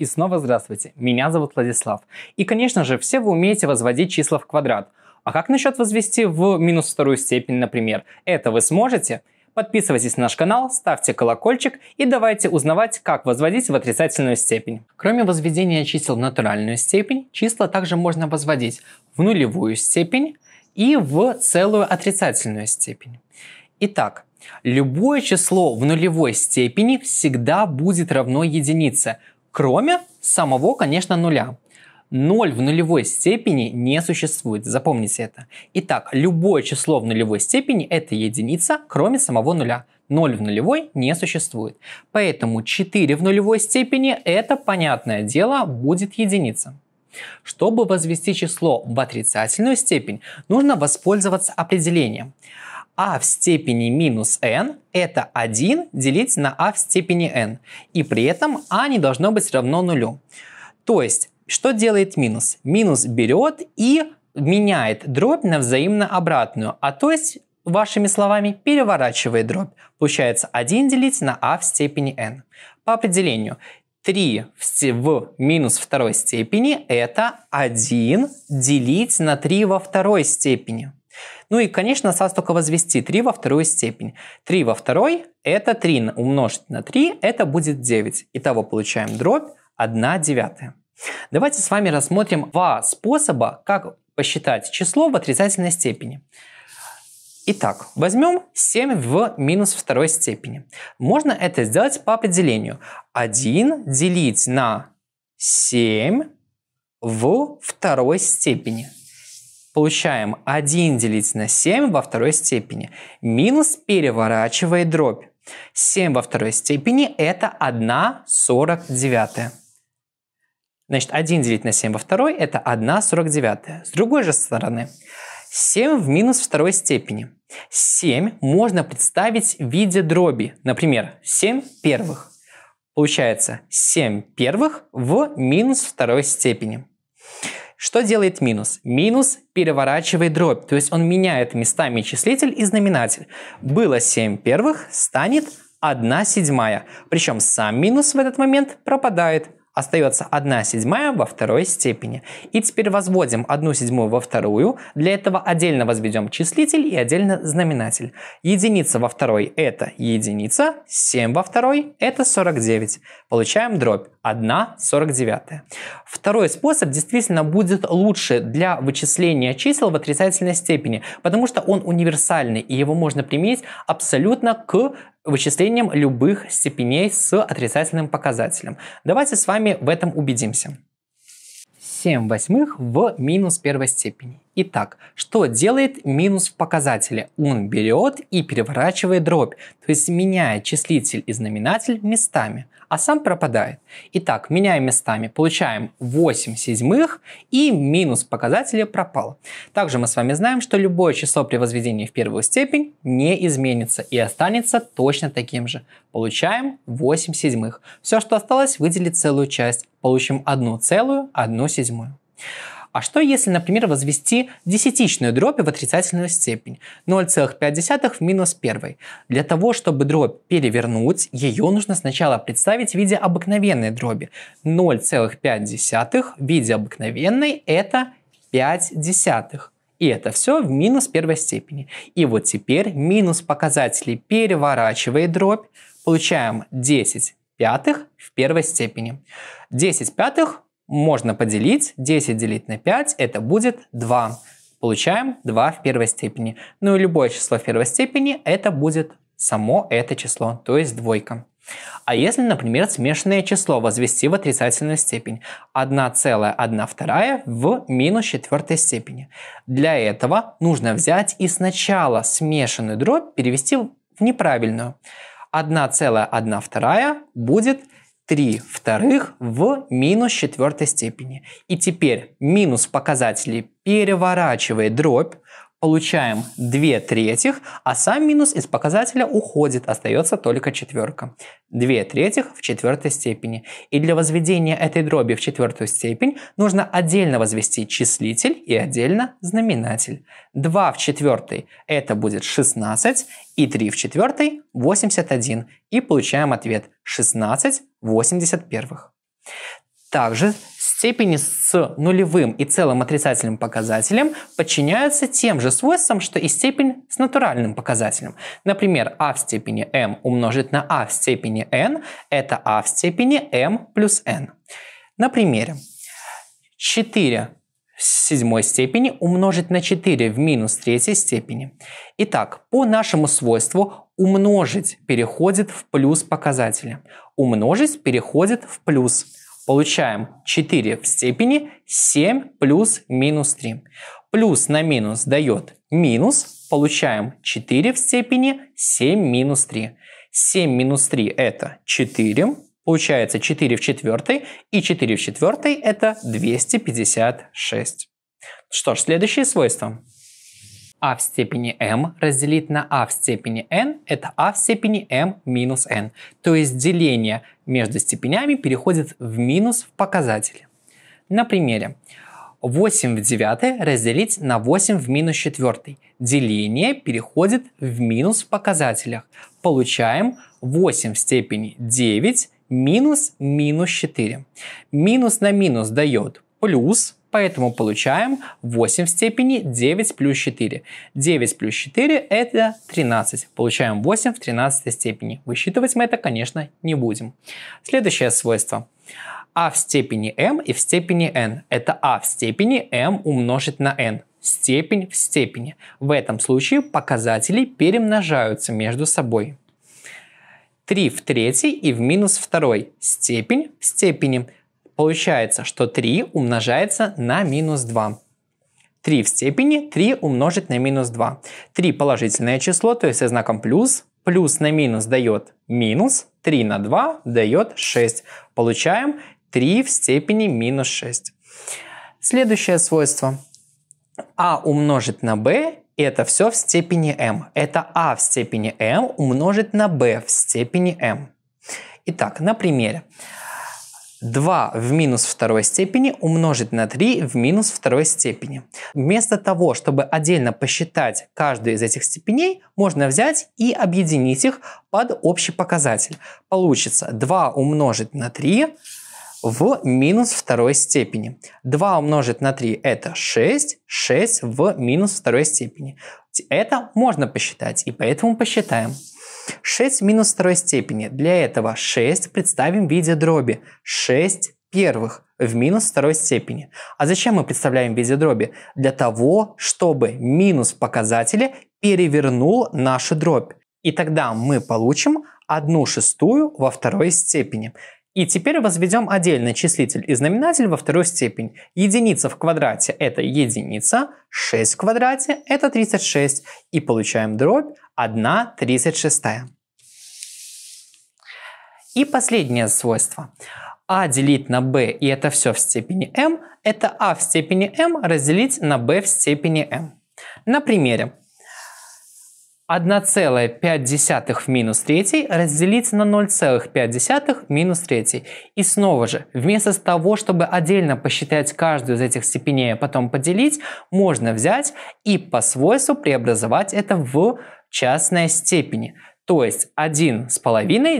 И снова здравствуйте, меня зовут Владислав. И, конечно же, все вы умеете возводить числа в квадрат. А как насчет возвести в минус вторую степень, например? Это вы сможете? Подписывайтесь на наш канал, ставьте колокольчик и давайте узнавать, как возводить в отрицательную степень. Кроме возведения чисел в натуральную степень, числа также можно возводить в нулевую степень и в целую отрицательную степень. Итак, любое число в нулевой степени всегда будет равно единице, кроме самого, конечно, нуля. Ноль в нулевой степени не существует, запомните это. Итак, любое число в нулевой степени – это единица, кроме самого нуля. Ноль в нулевой не существует. Поэтому 4 в нулевой степени – это, понятное дело, будет единица. Чтобы возвести число в отрицательную степень, нужно воспользоваться определением – а в степени минус n это 1 делить на а в степени n. И при этом а не должно быть равно нулю. То есть, что делает минус? Минус берет и меняет дробь на взаимно обратную, а то есть, вашими словами, переворачивает дробь. Получается 1 делить на а в степени n. По определению, 3 в, в минус второй степени – это 1 делить на 3 во второй степени. Ну и, конечно, осталось только возвести 3 во вторую степень. 3 во второй – это 3 умножить на 3, это будет 9. Итого получаем дробь 1 девятая. Давайте с вами рассмотрим два способа, как посчитать число в отрицательной степени. Итак, возьмем 7 в минус второй степени. Можно это сделать по определению. 1 делить на 7 в второй степени. Получаем 1 делить на 7 во второй степени. Минус переворачивает дробь. 7 во второй степени – это 1 49. Значит, 1 делить на 7 во второй – это 1 49. С другой же стороны, 7 в минус второй степени. 7 можно представить в виде дроби. Например, 7 первых. Получается 7 первых в минус второй степени. Что делает минус? Минус переворачивает дробь, то есть он меняет местами числитель и знаменатель. Было 7 первых, станет 1 седьмая. Причем сам минус в этот момент пропадает остается 1 седьмая во второй степени. И теперь возводим 1 седьмую во вторую. Для этого отдельно возведем числитель и отдельно знаменатель. Единица во второй – это единица, 7 во второй – это 49. Получаем дробь 1 49. Второй способ действительно будет лучше для вычисления чисел в отрицательной степени, потому что он универсальный и его можно применить абсолютно к вычислением любых степеней с отрицательным показателем. Давайте с вами в этом убедимся. 7 восьмых в минус первой степени. Итак, что делает минус в показателе? Он берет и переворачивает дробь, то есть меняет числитель и знаменатель местами, а сам пропадает. Итак, меняя местами, получаем 8 седьмых и минус в показателе пропал. Также мы с вами знаем, что любое число при возведении в первую степень не изменится и останется точно таким же. Получаем 8 седьмых. Все, что осталось, выделить целую часть. Получим 1 целую 1 седьмую. А что если, например, возвести десятичную дробь в отрицательную степень 0,5 в минус 1? Для того, чтобы дробь перевернуть, ее нужно сначала представить в виде обыкновенной дроби. 0,5 в виде обыкновенной – это 5 десятых. И это все в минус первой степени. И вот теперь минус показателей переворачивает дробь. Получаем 10 пятых в первой степени. 10 пятых можно поделить. 10 делить на 5 – это будет 2. Получаем 2 в первой степени. Ну и любое число в первой степени – это будет само это число, то есть двойка. А если, например, смешанное число возвести в отрицательную степень 1,1 вторая в минус четвертой степени. Для этого нужно взять и сначала смешанную дробь перевести в неправильную. 1,1 вторая будет 3 вторых в минус четвертой степени. И теперь минус показателей переворачивает дробь получаем 2 третьих, а сам минус из показателя уходит, остается только четверка. 2 третьих в четвертой степени. И для возведения этой дроби в четвертую степень нужно отдельно возвести числитель и отдельно знаменатель. 2 в четвертой – это будет 16, и 3 в четвертой – 81. И получаем ответ 16 81. Также степени с нулевым и целым отрицательным показателем подчиняются тем же свойствам, что и степень с натуральным показателем. Например, а в степени m умножить на а в степени n – это а в степени m плюс n. На примере. 4 в седьмой степени умножить на 4 в минус третьей степени. Итак, по нашему свойству умножить переходит в плюс показателя. Умножить переходит в плюс Получаем 4 в степени 7 плюс минус 3. Плюс на минус дает минус. Получаем 4 в степени 7 минус 3. 7 минус 3 это 4. Получается 4 в четвертой. И 4 в четвертой это 256. Что ж, следующее свойство а в степени m разделить на а в степени n – это а в степени m минус n. То есть деление между степенями переходит в минус в показателе. На примере. 8 в 9 разделить на 8 в минус 4. Деление переходит в минус в показателях. Получаем 8 в степени 9 минус минус 4. Минус на минус дает плюс – Поэтому получаем 8 в степени 9 плюс 4. 9 плюс 4 это 13. Получаем 8 в 13 степени. Высчитывать мы это, конечно, не будем. Следующее свойство а в степени m и в степени n. Это а в степени m умножить на n. Степень в степени. В этом случае показатели перемножаются между собой. 3 в третьей и в минус второй. Степень в степени. Получается, что 3 умножается на минус 2. 3 в степени 3 умножить на минус 2. 3 положительное число, то есть со знаком плюс. Плюс на минус дает минус. 3 на 2 дает 6. Получаем 3 в степени минус 6. Следующее свойство. А умножить на b это все в степени m. Это а в степени m умножить на b в степени m. Итак, на примере. 2 в минус второй степени умножить на 3 в минус второй степени. Вместо того, чтобы отдельно посчитать каждую из этих степеней, можно взять и объединить их под общий показатель. Получится 2 умножить на 3 в минус второй степени. 2 умножить на 3 это 6, 6 в минус второй степени. Это можно посчитать, и поэтому посчитаем. 6 минус второй степени. Для этого 6 представим в виде дроби. 6 первых в минус второй степени. А зачем мы представляем в виде дроби? Для того, чтобы минус показателя перевернул нашу дробь. И тогда мы получим одну шестую во второй степени. И теперь возведем отдельно числитель и знаменатель во вторую степень. Единица в квадрате – это единица, 6 в квадрате – это 36. И получаем дробь 1 36. И последнее свойство. А делить на b, и это все в степени m, это а в степени m разделить на b в степени m. На примере. 1,5 в минус 3 разделить на 0,5 минус 3. И снова же, вместо того, чтобы отдельно посчитать каждую из этих степеней, а потом поделить, можно взять и по свойству преобразовать это в частная степени. То есть 1,5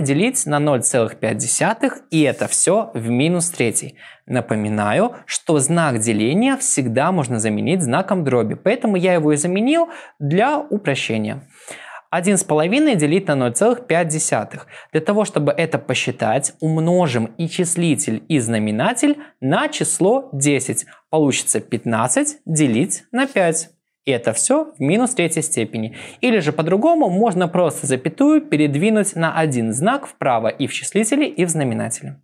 делить на 0,5 и это все в минус 3. Напоминаю, что знак деления всегда можно заменить знаком дроби, поэтому я его и заменил для упрощения. 1,5 делить на 0,5. Для того, чтобы это посчитать, умножим и числитель, и знаменатель на число 10. Получится 15 делить на 5. И это все в минус третьей степени. Или же по-другому можно просто запятую передвинуть на один знак вправо и в числителе, и в знаменателе.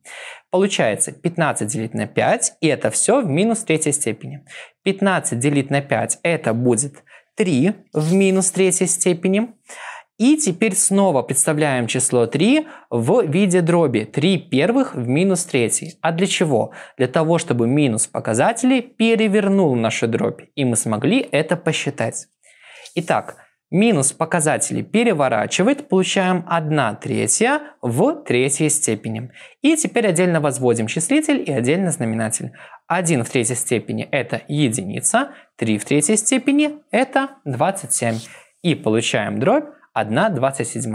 Получается 15 делить на 5, и это все в минус третьей степени. 15 делить на 5 это будет 3 в минус третьей степени. И теперь снова представляем число 3 в виде дроби 3 первых в минус 3. А для чего? Для того, чтобы минус показателей перевернул нашу дробь, и мы смогли это посчитать. Итак, минус показатели переворачивает, получаем 1 третья в третьей степени. И теперь отдельно возводим числитель и отдельно знаменатель. 1 в третьей степени – это единица, 3 в третьей степени – это 27. И получаем дробь 1 27.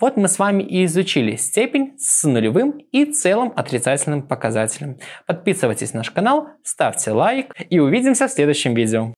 Вот мы с вами и изучили степень с нулевым и целым отрицательным показателем. Подписывайтесь на наш канал, ставьте лайк и увидимся в следующем видео.